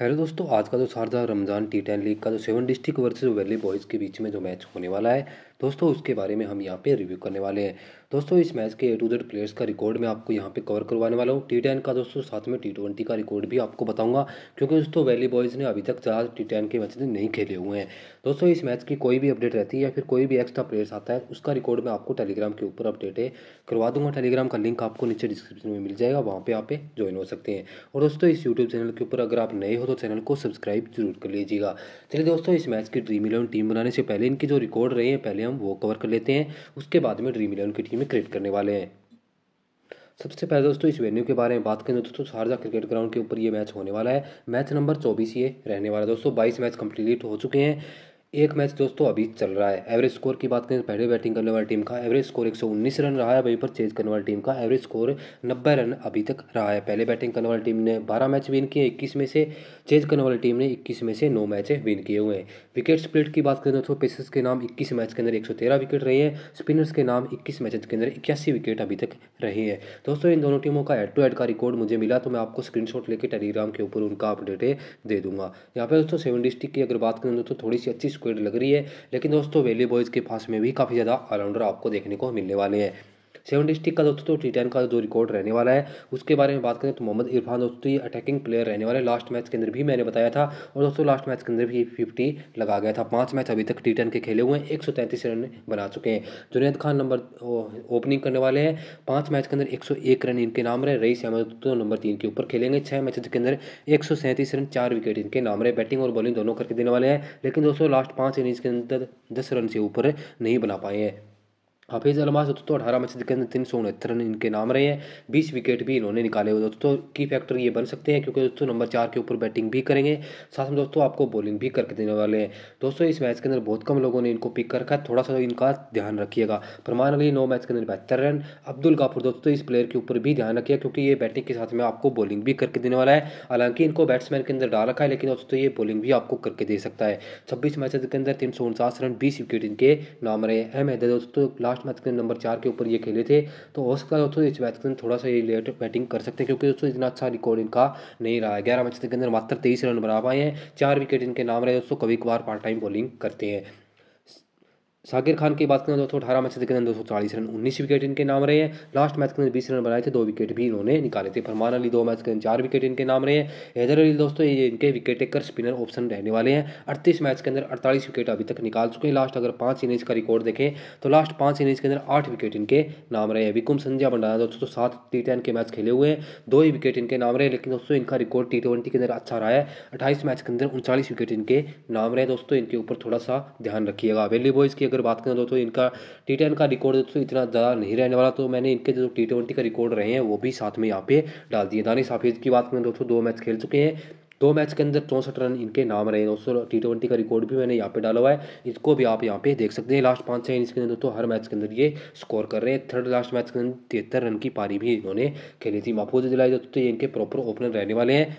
hello दोस्तों आज का जो Sharda Ramzan T ten league का जो seven district versus valley boys के बीच में जो मैच होने वाला है दोस्तों उसके बारे में हम यहाँ पे रिव्यू करने वाले हैं दोस्तों इस मैच के ए टू जेड प्लेयर्स का रिकॉर्ड मैं आपको यहाँ पे कवर करवाने वाला हूँ टी टेन का दोस्तों साथ में टी ट्वेंटी का रिकॉर्ड भी आपको बताऊंगा क्योंकि दोस्तों वैली बॉयज़ ने अभी तक ज़्यादा टी टेन के मैच नहीं खेले हुए हैं दोस्तों इस मैच की कोई भी अपडेट रहती है या फिर कोई भी एक्स्ट्रा प्लेयर्स आता है उसका रिकॉर्ड मैं आपको टेलीग्राम के ऊपर अपडेट है करवा दूंगा टेलीग्राम का लिंक आपको नीचे डिस्क्रिप्शन में मिल जाएगा वहाँ पर आप ज्वाइन हो सकते हैं और दोस्तों इस यूट्यूब चैनल के ऊपर अगर आप नए हो तो चैनल को सब्सक्राइब जरूर कर लीजिएगा चलिए दोस्तों इस मैच की ड्रीम इलेवन टीम बनाने से पहले इनकी जो रिकॉर्ड रहे हैं पहले हम वो कवर कर लेते हैं उसके बाद में ड्रीम इलेवन की टीमें क्रिएट करने वाले हैं सबसे पहले दोस्तों इस वेन्यू के बारे में बात करें दोस्तों शारजा क्रिकेट ग्राउंड के ऊपर ये मैच होने वाला है मैच नंबर चौबीस ये रहने वाला है दोस्तों बाईस मैच कंप्लीट हो चुके हैं एक मैच दोस्तों अभी चल रहा है एवरेज स्कोर की बात करें पहले बैटिंग करने वाली टीम का एवरेज स्कोर 119 रन रहा है वहीं पर चेज करने वाली टीम का एवरेज स्कोर 90 रन अभी तक रहा है पहले बैटिंग करने वाली टीम ने 12 मैच विन किए 21 में से चेज करने वाली टीम ने 21 में से नौ मैच विन किए हुए हैं विकेट स्प्लिट की बात करें तो दोस्तों पेसर्स के नाम इक्कीस मैच के अंदर एक विकेट रहे हैं स्पिनर्स के नाम इक्कीस मैच के अंदर इक्यासी विकेट अभी तक रहे हैं दोस्तों इन दोनों टीमों का एड टू एड का रिकॉर्ड मुझे मिला तो मैं आपको स्क्रीन लेकर टेलीग्राम के ऊपर उनका अपडेट दे दूंगा यहाँ पर दोस्तों सेवन डिस्ट्रिक्ट की अगर बात करें तो दोस्तों थोड़ी सी अच्छी स्क्वेड लग रही है लेकिन दोस्तों वैली बॉयज़ के पास में भी काफ़ी ज़्यादा ऑलराउंडर आपको देखने को मिलने वाले हैं सेवन डिस्ट्रिक का दोस्तों तो टी टेन का जो रिकॉर्ड रहने वाला है उसके बारे में बात करें तो मोहम्मद इरफान दोस्तों तो ये अटैकिंग प्लेयर रहने वाले लास्ट मैच के अंदर भी मैंने बताया था और दोस्तों लास्ट मैच के अंदर भी फिफ्टी लगा गया था पाँच मैच अभी तक टी टेन के खेले हुए हैं एक सौ तैंतीस रन बना चुके हैं जुनेद खान नंबर ओपनिंग करने वाले हैं पाँच मैच के अंदर एक सौ एक रन इनके नाम रहे रईस अहमद दोस्तों नंबर तीन के ऊपर खेलेंगे छः मैच के अंदर एक सौ सैंतीस रन चार विकेट इनके नाम रहे बैटिंग और बॉलिंग दोनों करके देने वाले हैं लेकिन दोस्तों लास्ट पाँच इनिंग्स के अंदर दस रन से ऊपर नहीं बना पाए हैं हाफिज़ अलमास दोस्तों अठारह मैच के अंदर तीन सौ उनहत्तर रन इनके नाम रहे हैं बीस विकेट भी इन्होंने निकाले हुए दोस्तों की फैक्टर ये बन सकते हैं क्योंकि दोस्तों नंबर चार के ऊपर बैटिंग भी करेंगे साथ में दोस्तों आपको बॉलिंग भी करके देने वाले हैं दोस्तों इस मैच के अंदर बहुत कम लोगों ने इनको पिक कर रखा है थोड़ा सा तो इनका ध्यान रखिएगा फरमान अली नौ मैच के अंदर बहत्तर रन अब्दुल गाफुर दोस्तों इस प्लेयर के ऊपर भी ध्यान रखिएगा क्योंकि ये बैटिंग के साथ में आपको बॉलिंग भी करके देने वाला है हालांकि इनको बैट्समैन के अंदर डाल रखा है लेकिन दोस्तों ये बॉलिंग भी आपको करके दे सकता है छब्बीस मैच के अंदर तीन रन बीस विकेट इनके नाम रहे अहमद दोस्तों लास्ट लास्ट मैच के नंबर चार के ऊपर ये खेले थे तो हो सकता है दोस्तों इस मैच के थोड़ा सा ये लेट बैटिंग कर सकते हैं क्योंकि दोस्तों इतना अच्छा रिकॉर्ड इनका नहीं रहा है ग्यारह मैच के अंदर मात्र तेईस रन बना पाए हैं चार विकेट इनके नाम रहे दोस्तों कभी कभार पार्ट टाइम बॉलिंग करते हैं साकििर खान की बात करें तो दो सौ अठारह मैच के अंदर दो सौ चालीस रन उन्नीस विकेट इनके नाम रहे हैं लास्ट मैच के अंदर बीस रन बनाए थे दो विकेट भी इन्होंने निकाले थे फरमान अली दो मैच के अंदर चार विकेट इनके नाम रहे हैं हैदर अली दोस्तों ये इनके विकेट टेकर स्पिनर ऑप्शन रहने वाले हैं अड़तीस मैच के अंदर अड़तालीस विकेट अभी तक निकाल चुके हैं लास्ट अगर पाँच इनिंग्स का रिकॉर्ड देखें तो लास्ट पाँच इनिंग्स के अंदर आठ विकेट इनके नाम रहे हैं विकुम संजय भंडारा दोस्तों तो सात टी टेन के मैच खेले हुए हैं दो ही विकेट इनके नाम रहे लेकिन दोस्तों इनका रिकॉर्ड टी ट्वेंटी के अंदर अच्छा रहा है अट्ठाईस मैच के अंदर उनचालीस विकेट इनके नाम रहे दोस्तों इनके ऊपर थोड़ा सा ध्यान रखिएगा वेली बॉयज़ की अगर अगर बात करें दोस्तों तो इनका टी टेन का रिकॉर्ड दोस्तों इतना ज़्यादा नहीं रहने वाला तो मैंने इनके जो टी ट्वेंटी का रिकॉर्ड रहे हैं वो भी साथ में यहाँ पे डाल दिए दानिश हाफिज़ की बात करें दोस्तों तो दो मैच खेल चुके हैं दो मैच के अंदर चौंसठ रन इनके नाम रहे दोस्तों टी ट्वेंटी का रिकॉर्ड भी मैंने यहाँ पे डाला हुआ है इसको भी आप यहाँ पे देख सकते हैं लास्ट पाँच छः इनिंग्स के अंदर दोस्तों हर मैच के अंदर ये स्कोर कर रहे हैं थर्ड लास्ट मैच के अंदर तिहत्तर रन की पारी भी इन्होंने खेली थी महफूज दिलाई दोस्तों ये इनके प्रॉपर ओपनर रहने वाले हैं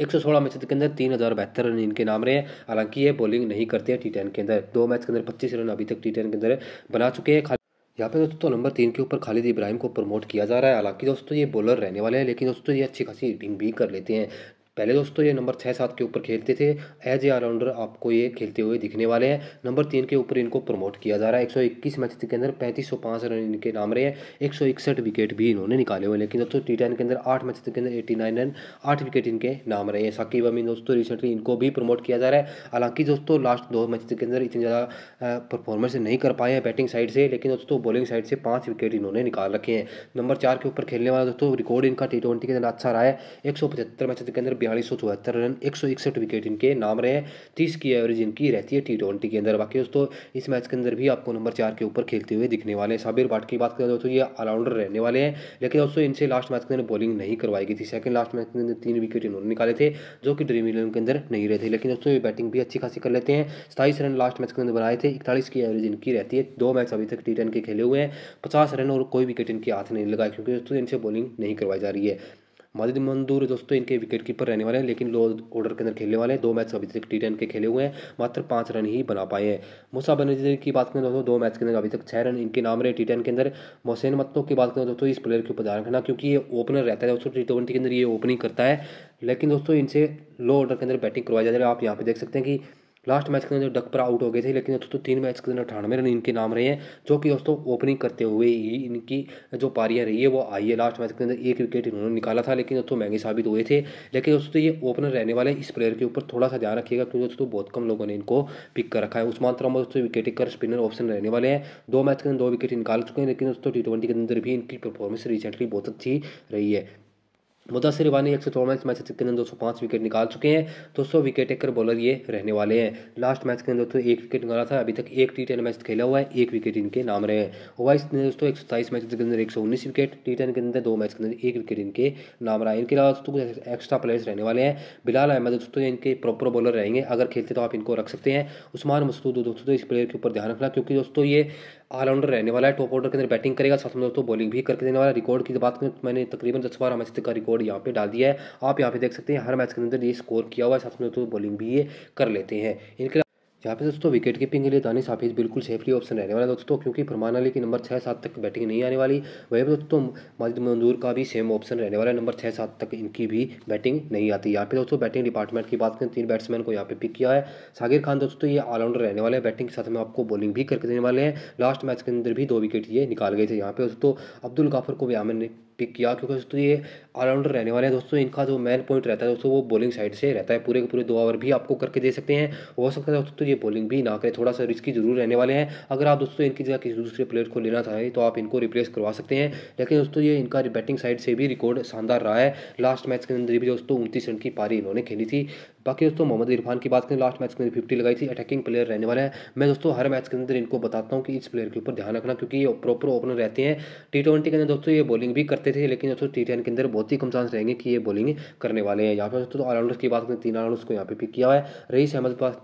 एक सौ सोलह मैच के अंदर तीन हज़ार बहत्तर रन इनके नाम रहे हैं हालांकि ये बॉलिंग नहीं करते हैं टी टेन के अंदर दो मैच के अंदर पच्चीस रन अभी तक टी टेन के अंदर बना चुके हैं यहाँ पे दोस्तों तो नंबर तीन के ऊपर खालिद इब्राहिम को प्रमोट किया जा रहा है हालांकि दोस्तों ये बॉलर रहने वाले हैं लेकिन दोस्तों ये अच्छी खासी हिटिंग भी कर लेते हैं पहले दोस्तों ये नंबर छः सात के ऊपर खेलते थे एज ए ऑलराउंडर आपको ये खेलते हुए दिखने वाले हैं नंबर तीन के ऊपर इनको प्रमोट किया जा रहा है 121 मैच के अंदर पैंतीस सौ पाँच रन इनके नाम रहे हैं एक विकेट भी इन्होंने निकाले हुए लेकिन दोस्तों टी के अंदर आठ मैच के अंदर एटी रन आठ विकेट इनके नाम रहे हैं साकिब अमीन दोस्तों रिसेंटली इनको भी प्रमोट किया जा रहा है हालांकि दोस्तों लास्ट दो मैच के अंदर इतनी ज़्यादा परफॉर्मेंस नहीं कर पाए हैं बैटिंग साइड से लेकिन दोस्तों बॉलिंग साइड से पाँच विकेट इन्होंने निकाल रखे हैं नंबर चार के ऊपर खेलने वाला दोस्तों रिकॉर्ड इनका टी के अंदर अच्छा रहा है एक मैच के अंदर बयालीस सौ चौहत्तर रन एक सौ इकसठ विकेट इनके नाम रहे हैं तीस की एवरेज इनकी रहती है टी ट्वेंटी के अंदर बाकी दोस्तों इस मैच के अंदर भी आपको नंबर चार के ऊपर खेलते हुए दिखने वाले हैं साबिर बाट की बात करें दोस्तों ये ऑलराउंडर रहने वाले हैं लेकिन दोस्तों इनसे लास्ट मैच के अंदर बॉलिंग नहीं करवाई गई थी सेकंड लास्ट मैच के अंदर तीन विकेट इन्होंने निकाले थे जो कि ड्रीम इलेवन के अंदर नहीं रहे थे लेकिन दोस्तों ये बैटिंग भी अच्छी खासी कर लेते हैं सताईस रन लास्ट मैच के अंदर बनाए थे इकतालीस की एवरेज इनकी रहती है दो मैच अभी तक टी के खेले हुए हैं पचास रन और कोई विकेट इनके हाथ नहीं लगा क्योंकि दोस्तों इनसे बॉलिंग नहीं करवाई जा रही है माजिद मंदूर दोस्तों इनके विकेट कीपर रहने वाले हैं लेकिन लो ऑर्डर के अंदर खेलने वाले हैं दो मैच अभी तक टी टेन के खेले हुए हैं मात्र पाँच रन ही बना पाए हैं मुसा बनर्जी की बात करें दोस्तों दो मैच के अंदर अभी तक छः रन इनके नाम रहे टी टेन के अंदर मोहसिन मत्तो की बात करें दोस्तों इस प्लेयर के ऊपर ध्यान रखना क्योंकि ये ओपनर रहता है दोस्तों टी ट्वेंटी के अंदर ये ओपनिंग करता है लेकिन दोस्तों इनसे लो ऑर्डर के अंदर बैटिंग करवाई जा रही है आप यहाँ पर देख सकते हैं कि लास्ट मैच के अंदर डक पर आउट हो गए थे लेकिन दोस्तों तीन मैच के अंदर अठानवे रन इनके नाम रहे हैं जो कि दोस्तों ओपनिंग करते हुए ही इनकी जो पारियाँ रही है वो आई है लास्ट मैच के अंदर एक विकेट इन्होंने निकाला था लेकिन दोस्तों महंगे साबित हुए थे लेकिन दोस्तों ये ओपनर रहने वाले इस प्लेयर के ऊपर थोड़ा सा ध्यान रखिएगा क्योंकि दोस्तों बहुत कम लोगों ने इनको पिक कर रखा है उस्मान में दोस्तों विकेट कर स्पिनर ऑप्शन रहने वाले हैं दो मैच के अंदर दो विकेट निकाल चुके हैं लेकिन दोस्तों टी के अंदर भी इनकी परफॉर्मेंस रिसेंटली बहुत अच्छी रही है मुदासर वानी एक सौ चौवालीस मैच के अंदर दो सौ पाँच विकेट निकाल चुके हैं दो सौ विकेट कर बॉलर ये रहने वाले हैं लास्ट मैच के अंदर दोस्तों एक विकेट निकाला था अभी तक एक टी टेन मैच खेला हुआ है एक विकेट इनके नाम रहे हैं वाइस ने दोस्तों एक सौ सताईस मैच के अंदर एक सौ उन्नीस विकेट टी टेन के अंदर दो मैच के अंदर एक विकेट इनके नाम रहा है इनके अलावा दोस्तों कुछ एक्स्ट्रा प्लेयर्स रहने वाले हैं बिलाल अहमद दोस्तों इनके प्रॉपर बॉलर रहेंगे अगर खेलते तो आप इनको रख सकते हैं उस्मान मसूद दोस्तों इस प्लेयर के ऊपर ध्यान रखना क्योंकि दोस्तों ये ऑलराउंडर रहने वाला है टॉप ऑर्डर के अंदर बैटिंग करेगा साथ में दोस्तों बॉलिंग भी करके देने वाला रिकॉर्ड की बात करें तो मैंने तकरीबन दस बारह मैच का रिकॉर्ड यहाँ पे डाल दिया है आप यहाँ पे देख सकते हैं हर मैच के अंदर ये स्कोर किया हुआ है साथ में दोस्तों बॉलिंग भी ये कर लेते हैं इनके यहाँ पे दोस्तों विकेट कीपिंग के लिए दानिश हाफिज़ बिल्कुल सेफली ऑप्शन रहने वाला दोस्तों क्योंकि फरमान अली की नंबर छः सात तक बैटिंग नहीं आने वाली वही पर दोस्तों माजिद मंजूर का भी सेम ऑप्शन रहने वाला है नंबर छः सात तक इनकी भी बैटिंग नहीं आती यहाँ पे दोस्तों बैटिंग डिपार्टमेंट की बात करें तीन बैट्समैन को यहाँ पे पिक किया है सागिर खान दोस्तों ये ऑलराउंडर रहने वाले हैं बैटिंग के साथ में आपको बॉलिंग भी करके देने वाले हैं लास्ट मैच के अंदर भी दो विकेट ये निकाल गए थे यहाँ पे दोस्तों अब्दुल गाफर को भी आमिर ने पिक किया क्योंकि दोस्तों ये ऑलराउंडर रहने वाले हैं दोस्तों इनका जो मेन पॉइंट रहता है दोस्तों वो बॉलिंग साइड से रहता है पूरे के पूरे दो ओवर भी आपको करके दे सकते हैं हो सकता है दोस्तों तो ये बॉलिंग भी ना करें थोड़ा सा रिस्की जरूर रहने वाले हैं अगर आप दोस्तों इनकी जगह किसी दूसरे प्लेयर को लेना चाहें तो आप इनको रिप्लेस करवा सकते हैं लेकिन दोस्तों ये इनका बैटिंग साइड से भी रिकॉर्ड शानदार रहा है लास्ट मैच के अंदर भी दोस्तों उनतीस रन की पारी इन्होंने खेली थी बाकी दोस्तों मोहम्मद इरफान की बात करें लास्ट मैच के अंदर फिफ्टी लगाई थी अटैकिंग प्लेयर रहने वाला है मैं दोस्तों हर मैच के अंदर इनको बताता हूँ कि इस प्लेयर के ऊपर ध्यान रखना क्योंकि ये प्रॉपर ओपनर रहते हैं टी ट्वेंटी के अंदर दोस्तों ये बॉलिंग भी करते थे लेकिन दोस्तों टी टेन के अंदर बहुत ही कम चांस रहेंगे कि ये बॉलिंग करने वाले हैं यहाँ पर दोस्तों ऑलराउंडर्स की बात करें तीन ऑलराउंडर्स को यहाँ पे पिक किया हुआ है रईस अहमद पास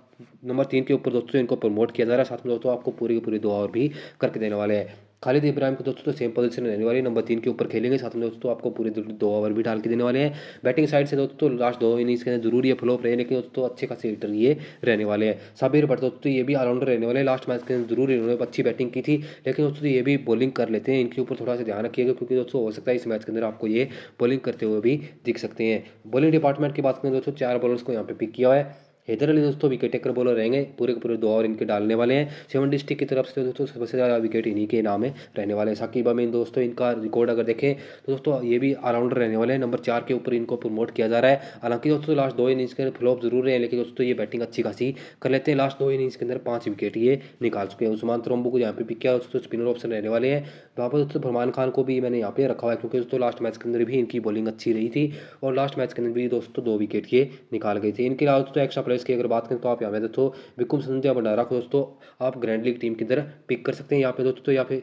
नंबर तीन के ऊपर दोस्तों इनको प्रमोट किया जा रहा है साथ में दोस्तों आपको पूरी की पूरी दुआ और भी करके देने वाले हैं खालिद इब्राहिम को तो दोस्तों सेम पोजीशन रहने वाली नंबर तीन के ऊपर खेलेंगे साथ में दोस्तों आपको पूरे दो ओवर भी डाल के देने वाले हैं बैटिंग साइड से दोस्तों लास्ट दो इनिंग्स के अंदर जरूरी है फ्लॉप रहे लेकिन दोस्तों अच्छे खासे हिटर ये रहने वाले हैं साबिर बट दोस्तों ये भी ऑलराउंडर रहने वाले हैं लास्ट मैच के अंदर जरूर इन्होंने अच्छी बैटिंग की थी लेकिन दोस्तों ये भी बॉलिंग कर लेते हैं इनके ऊपर थोड़ा सा ध्यान रखिएगा क्योंकि दोस्तों हो सकता है इस मैच के अंदर आपको ये बॉलिंग करते हुए भी दिख सकते हैं बॉलिंग डिपार्टमेंट की बात करें दोस्तों चार बॉलर्स को यहाँ पर पिक किया है हैदर अली दोस्तों विकेट टेकर बॉलर रहेंगे पूरे के पूरे दो ओवर इनके डालने वाले हैं सेवन डिस्ट्रिक्ट की तरफ से दोस्तों सबसे ज़्यादा विकेट इन्हीं के नाम है रहने वाले हैं साकिब अमीन दोस्तों इनका रिकॉर्ड अगर देखें तो दोस्तों ये भी ऑलराउंडर रहने वाले हैं नंबर चार के ऊपर इनको प्रमोट किया जा रहा है हालांकि दोस्तों लास्ट दो इनिंग्स के फ्लॉप जरूर रहे हैं लेकिन दोस्तों ये बैटिंग अच्छी खासी कर लेते हैं लास्ट दो इनिंग्स के अंदर पाँच विकेट ये निकाल चुके हैं उस्मान त्रोम्बू को यहाँ पर पिक किया दोस्तों स्पिनर ऑप्शन रहने वाले हैं वहाँ पर दोस्तों फरमान खान को भी मैंने यहाँ पे रखा हुआ है क्योंकि दोस्तों लास्ट मैच के अंदर भी इनकी बॉलिंग अच्छी रही थी और लास्ट मैच के अंदर भी दोस्तों दो विकेट ये निकाल गई थी इनके अलावा दोस्तों एक्स्ट्रा प्लेयर प्लेयर्स की अगर बात करें तो आप यहाँ पे दोस्तों विकुम संध्या भंडारा को दोस्तों आप ग्रैंड लीग टीम की तरह पिक कर सकते हैं यहाँ पे दोस्तों तो यहाँ पे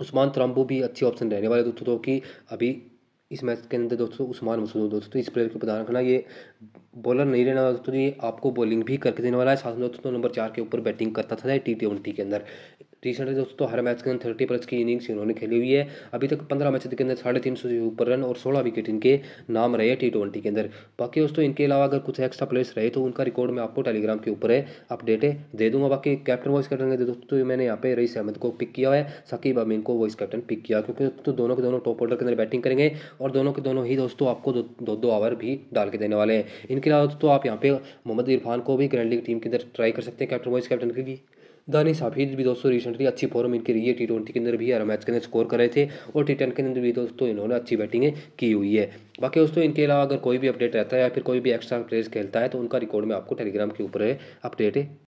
उस्मान त्राम्बू भी अच्छी ऑप्शन रहने वाले दोस्तों तो कि अभी इस मैच के अंदर दोस्तों उस्मान मसूद दोस्तों इस प्लेयर को प्रदान रखना ये बॉलर नहीं रहना दोस्तों ये आपको बॉलिंग भी करके देने वाला है साथ में दोस्तों नंबर चार के ऊपर बैटिंग करता था टी ट्वेंटी के अंदर रिसेंटली दोस्तों हर मैच के अंदर थर्टी प्लस की इनिंग्स इन्होंने खेली हुई है अभी तक पंद्रह मैच के अंदर साढ़े तीन सौ से ऊपर रन और सोलह विकेट इनके नाम रहे टी ट्वेंटी के अंदर बाकी दोस्तों इनके अलावा अगर कुछ एक्स्ट्रा प्लेयर्स रहे तो उनका रिकॉर्ड मैं आपको टेलीग्राम के ऊपर है अपडेट दे दूंगा बाकी कैप्टन वॉइस कैप्टन के दोस्तों मैंने यहाँ पे रईस अहमद को पिक किया है सकीब अमीन को वॉइस कैप्टन पिक किया क्योंकि दोस्तों दोनों के दोनों टॉप ऑर्डर के अंदर बैटिंग करेंगे और दोनों के दोनों ही दोस्तों आपको दो दो, दो भी डाल के देने वाले हैं इनके अलावा दोस्तों आप यहाँ पे मोहम्मद इरफान को भी ग्रैंड लीग टीम के अंदर ट्राई कर सकते हैं कैप्टन वाइस कैप्टन के लिए दानी हाफिज भी दोस्तों रिसेंटली अच्छी फॉर्म इनकी रही है टी ट्वेंटी के अंदर भी हर मैच के अंदर स्कोर कर रहे थे और टी टेन के अंदर भी दोस्तों इन्होंने अच्छी बैटिंग की हुई है बाकी दोस्तों इनके अलावा अगर कोई भी अपडेट रहता है या फिर कोई भी एक्स्ट्रा प्लेयर्स खेलता है तो उनका रिकॉर्ड में आपको टेलीग्राम के ऊपर अपडेट